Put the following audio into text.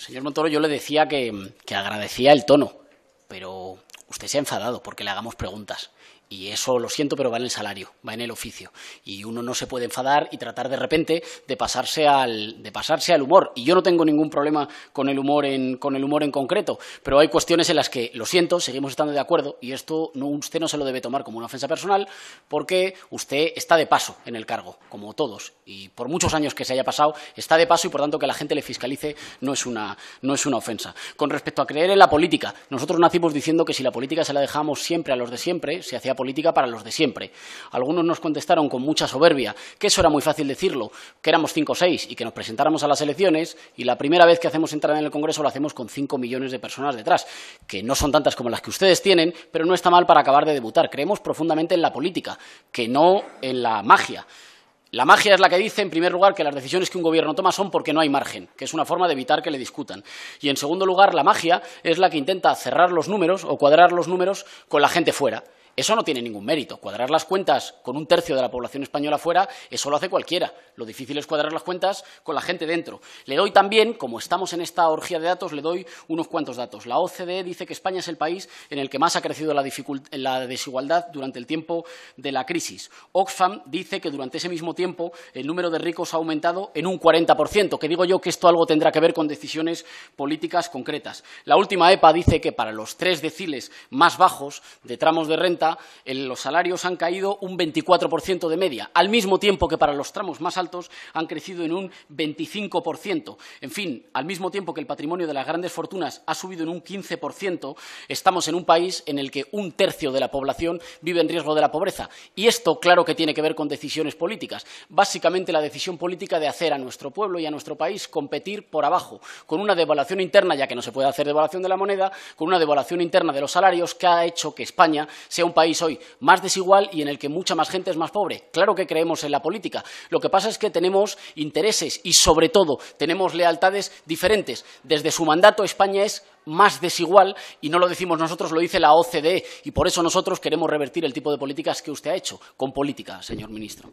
Señor Montoro, yo le decía que, que agradecía el tono, pero usted se ha enfadado porque le hagamos preguntas. Y eso, lo siento, pero va en el salario, va en el oficio. Y uno no se puede enfadar y tratar de repente de pasarse al, humor. Y yo no tengo ningún problema con el, humor en, con el humor en concreto, pero hay cuestiones en las que, lo siento, seguimos estando de acuerdo y esto no, usted no se lo debe tomar como una ofensa personal porque usted está de paso en el cargo, como todos. Y por muchos años que se haya pasado, está de paso y por tanto que la gente le fiscalice no es una, no es una ofensa. Con respecto a creer en la política, nosotros nacimos diciendo que si la política se la dejamos siempre a los de siempre, se hacía política para los de siempre. Algunos nos contestaron con mucha soberbia que eso era muy fácil decirlo, que éramos cinco o seis y que nos presentáramos a las elecciones y la primera vez que hacemos entrar en el Congreso lo hacemos con cinco millones de personas detrás, que no son tantas como las que ustedes tienen, pero no está mal para acabar de debutar. Creemos profundamente en la política, que no en la magia. La magia es la que dice, en primer lugar, que las decisiones que un gobierno toma son porque no hay margen, que es una forma de evitar que le discutan. Y, en segundo lugar, la magia es la que intenta cerrar los números o cuadrar los números con la gente fuera. Eso no tiene ningún mérito. Cuadrar las cuentas con un tercio de la población española fuera, eso lo hace cualquiera. Lo difícil es cuadrar las cuentas con la gente dentro. Le doy también, como estamos en esta orgía de datos, le doy unos cuantos datos. La OCDE dice que España es el país en el que más ha crecido la, la desigualdad durante el tiempo de la crisis. Oxfam dice que durante ese mismo tiempo el número de ricos ha aumentado en un 40%, que digo yo que esto algo tendrá que ver con decisiones políticas concretas. La última EPA dice que para los tres deciles más bajos de tramos de renta, los salarios han caído un 24% de media, al mismo tiempo que para los tramos más altos han crecido en un 25%. En fin, al mismo tiempo que el patrimonio de las grandes fortunas ha subido en un 15%, estamos en un país en el que un tercio de la población vive en riesgo de la pobreza. Y esto, claro que tiene que ver con decisiones políticas. Básicamente la decisión política de hacer a nuestro pueblo y a nuestro país competir por abajo, con una devaluación interna, ya que no se puede hacer devaluación de la moneda, con una devaluación interna de los salarios que ha hecho que España sea un un país hoy más desigual y en el que mucha más gente es más pobre. Claro que creemos en la política. Lo que pasa es que tenemos intereses y, sobre todo, tenemos lealtades diferentes. Desde su mandato, España es más desigual y no lo decimos nosotros, lo dice la OCDE y por eso nosotros queremos revertir el tipo de políticas que usted ha hecho con política, señor ministro.